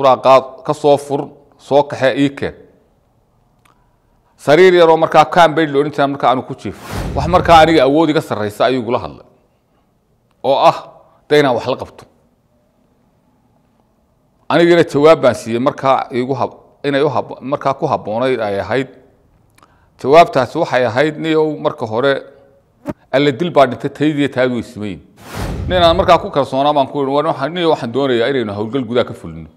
uraaqaad ka soo fur soo kaxee ii keen sariir yaroo markaa cambage loodhan jiraa markaa aanu ku jiifo wax markaa aniga awood sarraysa ayuu igula hadlay oo ah da inaan wax la qabto anigiina jawaab baan siiyey markaa igu hab inay uhab markaa ku habboonayd ay ahayd jawaabtaasi waxay ahayd niyow marka hore alle dil baa dhintay taydiiya taadu way simayin ninaan markaa ku kalsoonaa baan ku yidhi niyo waxaan doonayaa inaynu howlgal gudaha ka fulino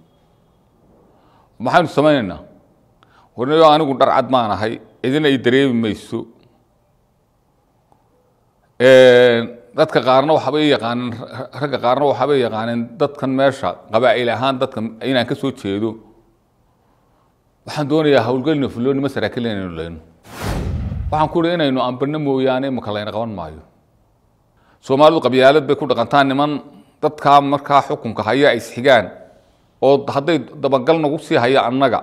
maxaynu samaynaynaa warnayoo anigu dharcad maan ahay idin ay e, dareemi mayso dadka qaarna waxaabay yaqaaneen ragga qaarna waxaabay yaqaaneen dadkan meesha qabaa'il ahaan dadka inaan ka soo jeedo waxaan doonayaa hawlgelino fulloonima saraakiil inaynu leyno waxaan ku ihi inaynu ambirno mooyaane maka layna qaban maayo soomaalidu qabyaalad bay ku dhaqantaa niman dadkaa markaa xukunka haya ay isxigaan oo hadday dabagal nagu sii haya annaga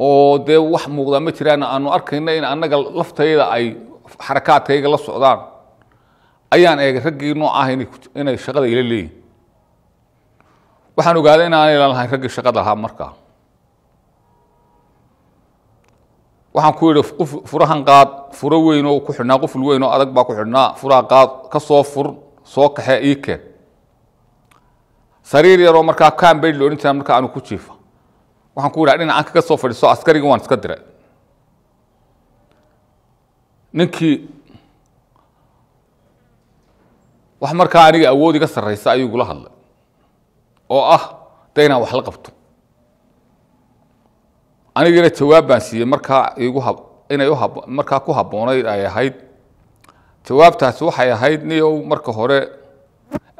oo dee wax muuqdaa ma jiraan aanu arkayna in annaga laftayda ay xarakaadkayga la socdaan ayaan eegay raggii nooc ah inay shaqada ila leeyihin waxaan ogaaday in aanay lahayn raggii shaqada lahaa markaa waxaan ku yidhi qof furahan qaad furo weyn oo ku xidhnaa quful weyn oo adag baa ku xidhnaa furaha qaad ka soo fur soo kaxee ii keen sariir yaroo markaa cambay loodhan jira anu ku jiifa waxaan ku yidhaha dhinacan kaga soo fadhiiso askarigii waan iska diray ninkii wax markaa aniga awood iga sarraysa ayuu igula hadlay oo ah de inaan wax la qabto anigana jawaab baan siiyey markaa igu hab inay uhab markaa ku habboonayd ay ahayd jawaabtaasi waxay ahayd niyow marka hore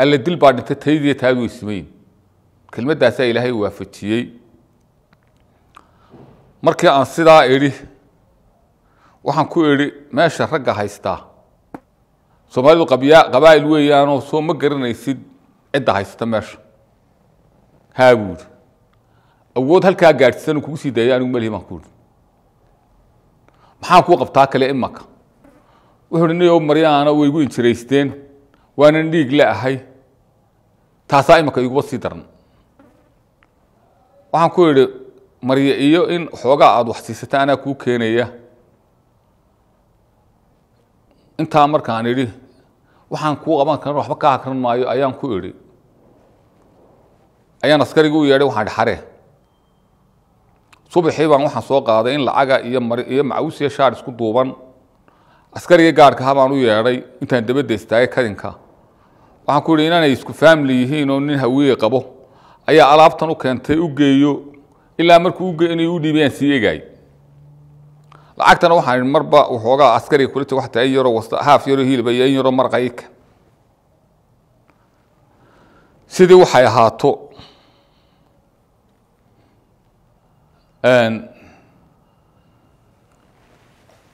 alla dil baa dhintay taydiiyo taadu ismayn kelmaddaasaa ilaahay waafajiyey markii aan sidaa idhi waxaan ku idhi meesha ragga haystaa soomaalidu qabyaa qabaa'il weeyaanoo soo ma garanaysid cidda haysta meesha haa buu idhi awood halkaa gaadhsiisan kugu sii daayay anigu malihi baan ku idhi maxaan kuu qabtaa kale imaka wuxuu ihi niyow maryaana way igu injiraysteen waanan dhiig la ahay taasaa imika iguba sii daran waxaan ku idhi marye iyo in xoogaa aada waxsiisata anaa kuu keenaya intaa markaan idhi waxaan kuu qaban karan waxba kaa hakran maayo ayaan ku idhi ayaan askarigii u yeedhay waxaan idhi subaxii baan waxaan soo qaaday in lacaga iyo mar iyo macawisiya shaar isku duuban askarigii gaarkaha baan u yeedhay intaan dabadda istaagay kadinka waxaan ku yihi inaanay isku faamli yihiin oo nin hawiye qabo ayaa alaabtan u keentay u geeyo ilaa markuu inay u dhiibayaan sii egaay lacagtana waxaan ihi marba waxoogaa askariga kulita wax taan yaroo haaf yaroo hilib iyo in yaroo marqayka sidii waxay ahaato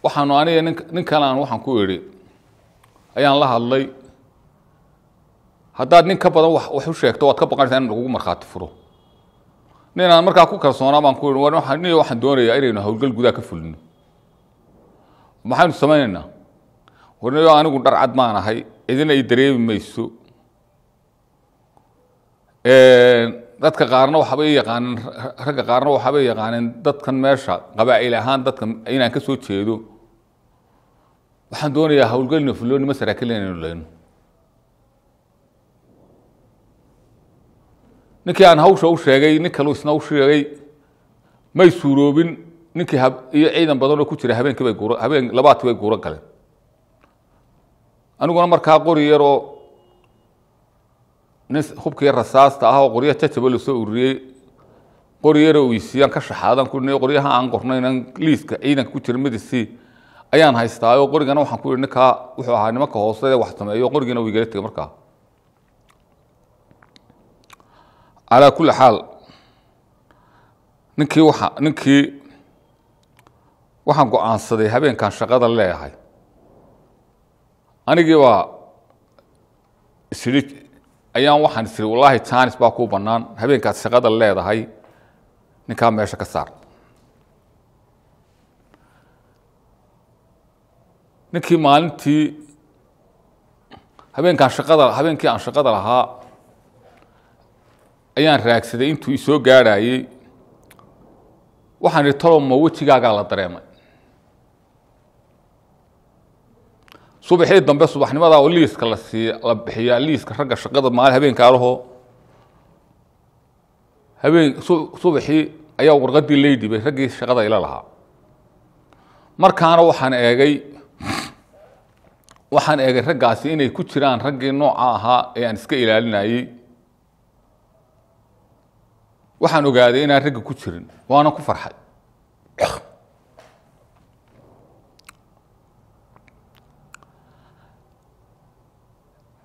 waxaanu aniga ninkalaan waxaan ku idhi ayaan la hadlay haddaad nin ka badan wax u sheegto waad ka baqanaysaa in lagugu markhaati furo nin aan markaa ku kalsoonaa baan ku ihi ni waxaan doonayaa inaynu howlgal gudaha ka fulino maxaynu samaynaynaa warniyo anigu dhar maan ahay idina i dareemi mayso dadka qaarna waxaaba i yaqaaneen ragga qaarna waxaabay yaqaaneen dadkan meesha qabaa'il ahaan dadka inaan ka soo jeedo waxaan doonayaa howlgal ina fullo nima saraakiil inaynu leyno ninkii aan hawsha u sheegay nin kalu isna u sheegay may suuroobin ninkii iyo ciidan badanoo ku jira habeenkiibay guura habeen labaadkii bay guuro galeen aniguna markaa qori yaroo nin hubkii rasaasta ah oo qorya jajaba lasoo ururiyey qori yaroo weysiiyaan ka shaxaadan ku qoryaha aan qornaynan liiska ciidanka ku jira midisii ayaan haystaayoo qorigana waxaan ku yihi ninkaa wuxuu ahaa nimanka hoose wax sameeyo qorigiina wiigala tegey markaa calaa kulli xaal ninkii waa ninkii waxaan go-aansaday habeenkan shaqada leeyahay anigii baa isidhi ayaan waxaan isiri wallaahi jaanis baa kuu bannaan habeenkaad shaqada leedahay ninkaa meesha ka saar ninkii maalintii habeenkaan shaqada habeenkii aan shaqada lahaa ayaan raagsaday intuu isoo gaadhayey waxaan ihi toloma wejigaagaa la dareemay subaxii dambe subaxnimadaa oo liiska la siiy la bixiyaa liiska ragga shaqada maal habeenka alahoo habeen subaxii ayaa warqadii lay dhibay raggii shaqada ila lahaa markaana waxaan eegay waxaan eegay raggaasi inay ku jiraan raggii nooca ahaa ee aan iska ilaalinayey waxaan ogaaday inaan ragga ku jirin waana ku farxay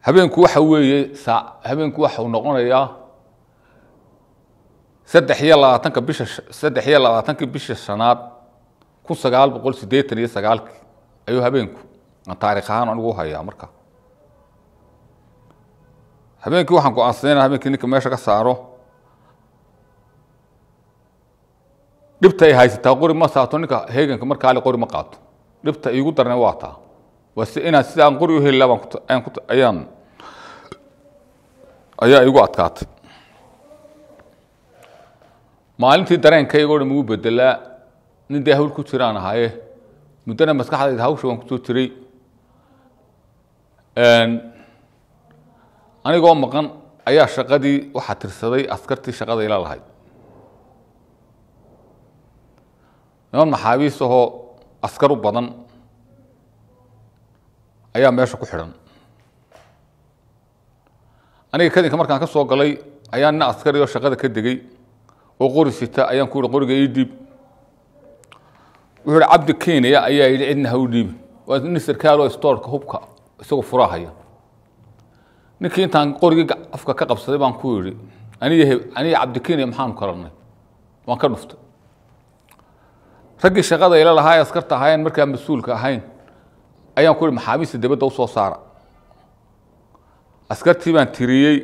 habeenku waxa weeye habeenku waxa noqonayaa saddex iyo labaatanka bisha saddex iyo labaatankii bisha shanaad kun sagaal boqol siddeetan iyo sagaalkii ayuu habeenku aan taarikh ahaan anigu uhayaa marka habeenkii waxaan go-aansaday inaan habeenkii ninka meesha ka saaro dhibta ay haysataa qori ma saato ninka heeganka markaale qori ma qaato dhibta iigu darna waa taa waase inaan sidaan qori u heli labaayaan ayaa igu adkaatay maalintii dareenkaygoo dhan ugu bedelaa nin dee hawl ku jiraan ahaaye muddana maskaxdayda hawsha waan kusoo jiray anigoo maqan ayaa shaqadii waxaa tirsaday askartii shaqada ila lahayd niman maxaabiis ahoo askar u badan ayaa meesha ku xidhan aniga kadinka markaan ka soo galay ayaa nina askari oo shaqada ka degay oo qori sita ayaan ku yihi qoriga ii dhiib wuxuu ihi cabdi kenya ayaa yidhi cidna ha u dhiibin waa nin sarkaaloo stoorka hubka isagu furahaya ninkii intaan qorigii afka ka qabsaday baan ku yidhi aniyahe aniya cabdikenya maxaanu kalanay waan ka dhuftay raggii shaqada ila lahaa ee askarta ahaayeen markaa mas-uulka ahayn ayaan ku ihi maxaamiista dibadda usoo saara askartii baan tiriyey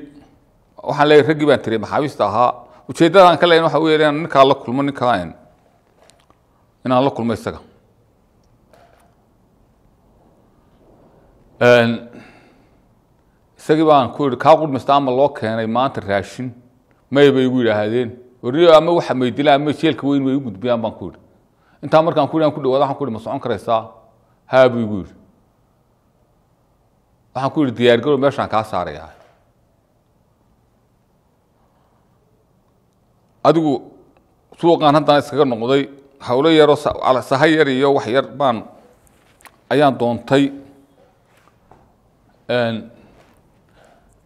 waxaan leeyahy raggii baan tiriyey maxaamiista ahaa ujeeddadaan ka leeyahin waxa u yeelay ninkaa la kulmo ninkaan inaan la kulmo isaga isagii baan ku ihi kaa qurmista ama loo keenay maanta raashin may bay igu yidhaahdeen warniyo ama waxa maydilaa ama jeelka weyn way u gudbiyaan baan ku yidhi intaa markaan ku an ku dhawaad waxan ku hi ma socon karaysaa haa buu igu yidhi waxaan ku yidhi diyaargarow meeshaan kaa saarayaa adigu suuqaan haddana iskaga noqday hawlo yaro saha yar iyo wax yar baan ayaan doontay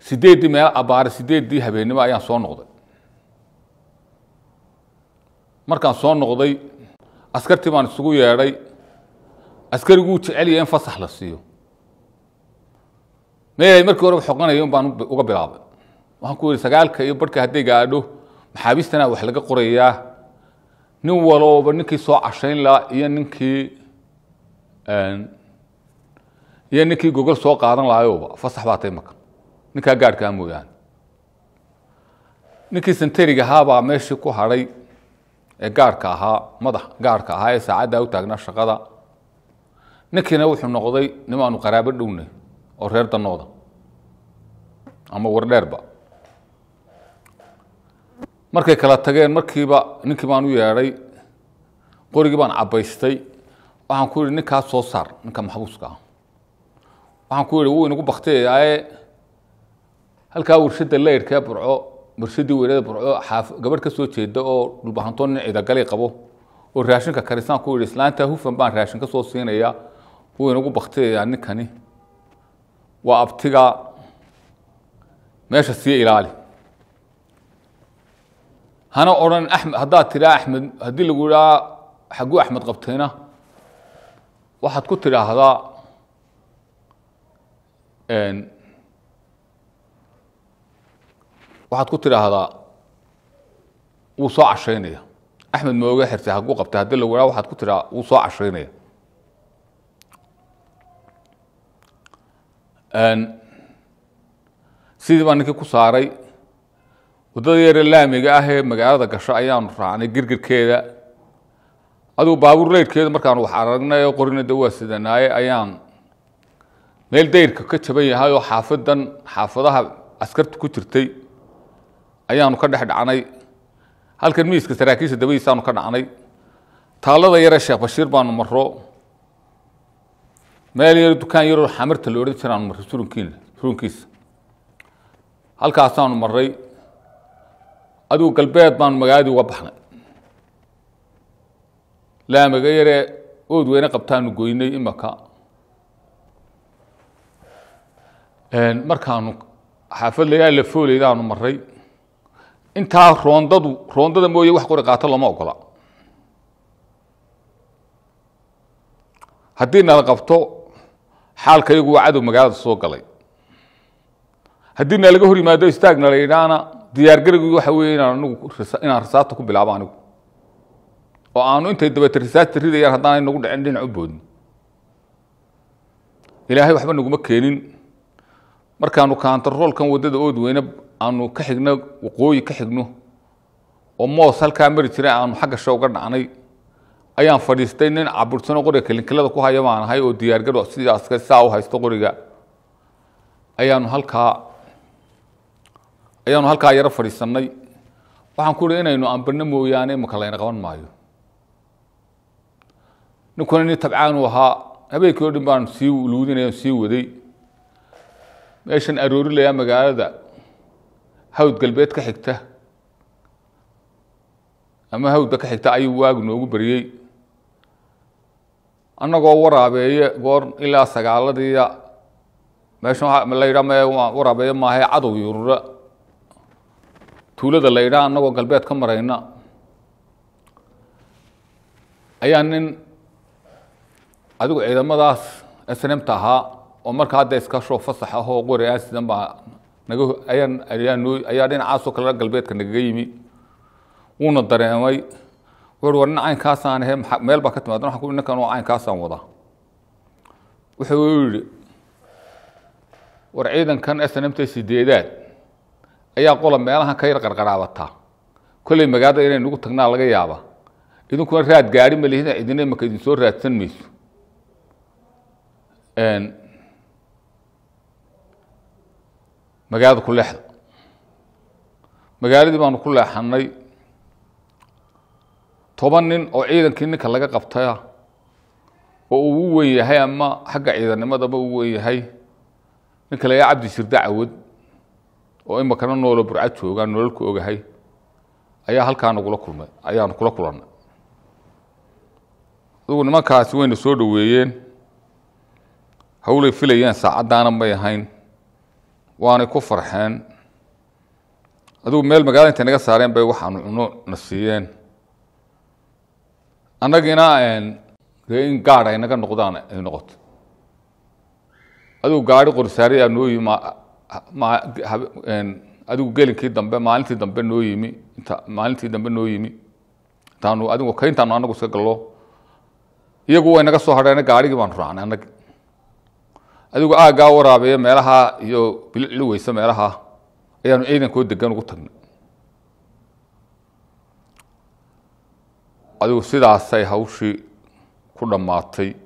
sideeddii meel abbaare sideeddii habeennimo ayaan soo noqday markaan soo noqday askartii baan isugu yeedhay askariguu jecelya in fasax la siiyo meelay markii horeba xoqanaya un baan uga bilaabay waxaan ku yihi sagaalka iyo barhka hadday gaadho maxaabiistana wax laga qorayaa nin walooba ninkii soo cashayn lahaa iyo ninkii iyo ninkii gogol soo qaadan lahayoba fasax baa tay marka ninkaa gaadhkaa mooyaane ninkii santarigahaabaa meeshii ku hadhay ee gaarka ahaa madaxa gaarka ahaa ee saacaddaa u taagnaa shaqada ninkiina wuxuu noqday nimaanu qaraabo dhowne oo reer danooda ama wardheerba markay kala tageen markiiba ninkii baan u yeedhay qorigii baan cabaystay waxaan ku yidhi ninkaas soo saar ninka maxbuuska ah waxaan ku yidhi wuu inagu baktiyayaae halkaa warshadda leyrhkee burco murshadii weynada burco gabadh ka soo jeeda oo dhulbahantoon nin ciidagalay qabo oo raashinka karisaan ku yihi islaantaa hufan baan raashin ka soo siinaya wuu inagu baktiyayaa ninkani waa abtiga meesha sii ilaali hana odhan amed haddaad tidhaa axmed haddii lagu idhaa ah, xagguu axmed qabtayna waxaad ku tidhaahdaa waxaad ku tidhaahdaa wuu soo cashaynaya axmed maoga xirtay haguu qabtay haddii la waraa waxaad ku tidhaha wuu soo cashaynaya sidii baa ninkii ku saaray wadada yare laamiga ahee magaalada gasho ayaanu raacnay girgirkeeda adugu baabuur leydhkeeda markaanu wax aragnay oo qorina waa sidanaaye ayaan meel dayrka ka jaban yahay oo xaafadan xaafadaha askarta ku jirtay ayaanu ka dhex dhacnay halkan miiska saraakiisha dabadiisaanu ka dhacnay taalada yare sheekh bashiir baanu maro meel yar dukaan yaroo xamirta la odhan jiraanu marray surankiin surankiisa halkaasaanu marray adigu galbeed baanu magaaladii uga baxnay laamaga yare ood weyne qabtaanu goynay imaka markaanu xaafad layaal la fooleydaanu marray intaa roondadu roondada mooye wax qori qaato lama ogola haddii nala qabto xaalka xaalkayagu waa cadow magaalada soo galay haddii nalaga hor yimaado istaag nala idhaana diyaargaraygu waxa weeye inaan anigu inaan risaata ku bilaabo anigu oo aanu intay dabeete risaasta ridayaan haddaanay nagu dhicin dhinac u boodin ilaahay waxba naguma keenin markaanu kaantaroolkan roolkan wadada weyne aanu ka xigno waqooyi ka xigno oo moos halkaa mari jiray aanu xagga she uga dhacnay ayaan fadhiistay nin cabursano qoriga kilinkilada ku haya baan ahay oo diyaargado sidaas saa u haysto qoriga ayaanu halkaa ayaanu halkaa yaro fadhiisanay waxaan ku ihi inaynu ambano mooyaane imaka layna qaban maayo ninkuna nin tabcaan ahaa habeenkii oo dhin baanu sii luudinay sii waday meeshan aroori magaalada hawd galbeed ka xigta ama hawda ka xigta ayuu waagu noogu beriyey annagoo waraabeeye goor ilaa sagaaladiia meesha layidha m waraabeeye maahae cadow yurura tuulada layidhaa annagoo galbeed ka marayna ayaa nin adigu ciidamadaas snmta ahaa oo markaa hadda iska shoo fasax ahoo qori aasidan baa ayaa dhinacaasoo kale galbeedka nagaga yimi wuuna dareemay wuxu war nin caynkaasaan ahe meel baa ka timaad ninkan waa caynkaasaan wadaa wuxuu yihi war ciidankan snmt sideedaad ayaa qola meelahan ka yar qarqaraabataa kolley magaalada inay nagu tagnaa laga yaaba idinkuna raad gaari ma lihin idina maka idin soo raadsan mayso magaalada ku leexda magaaladii baanu ku leexanay toban nin oo ciidankii ninka laga qabtaya ah. oo uu ugu weyn yahay ama xagga ciidannimadaba ugu weyn yahay ninka lagaa cabdi jirda oo imakana noolo burca jooga nololku ogahay ayaa halkaa nagula kulmay ayaanu kula kulannay adugu nimankaasi wayna soo dhoweeyeen hawlay filayeen saacaddaana may ahayn waanay ku farxeen adugu meel magaalada intay naga saareen bay waxaanu cuno na siiyeen annagina dee in gaadh ay naga noqdaan ay noqoto adigu gaari qorsaariyaa noo yimi adigu gelinkii dambe maalintii dambe noo yimi maalintii dambe noo yimi intaanu adigu kayntaanu anagu iska gallo iyagu way naga soo hadheen gaarigii baanu raacnay anagi adigu aaggaa waraabiya meelaha iyo bilicili weyse meelaha ayaanu ciidankoo degan ugu tagnay adigu sidaasay hawshii ku dhammaatay